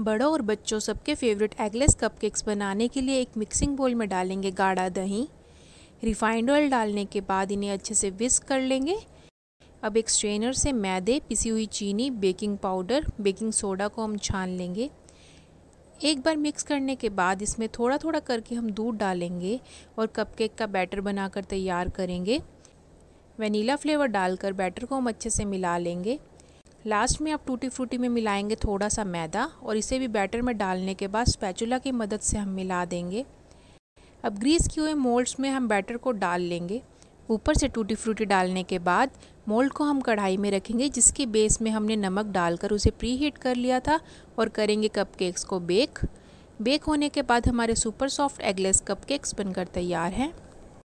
बड़ों और बच्चों सबके फेवरेट एगलेस कपकेक्स बनाने के लिए एक मिक्सिंग बोल में डालेंगे गाढ़ा दही रिफाइंड ऑयल डालने के बाद इन्हें अच्छे से विस्क कर लेंगे अब एक स्ट्रेनर से मैदे पिसी हुई चीनी बेकिंग पाउडर बेकिंग सोडा को हम छान लेंगे एक बार मिक्स करने के बाद इसमें थोड़ा थोड़ा करके हम दूध डालेंगे और कपकेक का बैटर बनाकर तैयार करेंगे वनीला फ्लेवर डालकर बैटर को हम अच्छे से मिला लेंगे लास्ट में आप टूटी फ्रूटी में मिलाएंगे थोड़ा सा मैदा और इसे भी बैटर में डालने के बाद स्पैचुला की मदद से हम मिला देंगे अब ग्रीस किए हुए मोल्ड्स में हम बैटर को डाल लेंगे ऊपर से टूटी फ्रूटी डालने के बाद मोल्ड को हम कढ़ाई में रखेंगे जिसके बेस में हमने नमक डालकर उसे प्री हीट कर लिया था और करेंगे कपकेक्स को बेक बेक होने के बाद हमारे सुपर सॉफ्ट एगलेस कपकेक्स बनकर तैयार हैं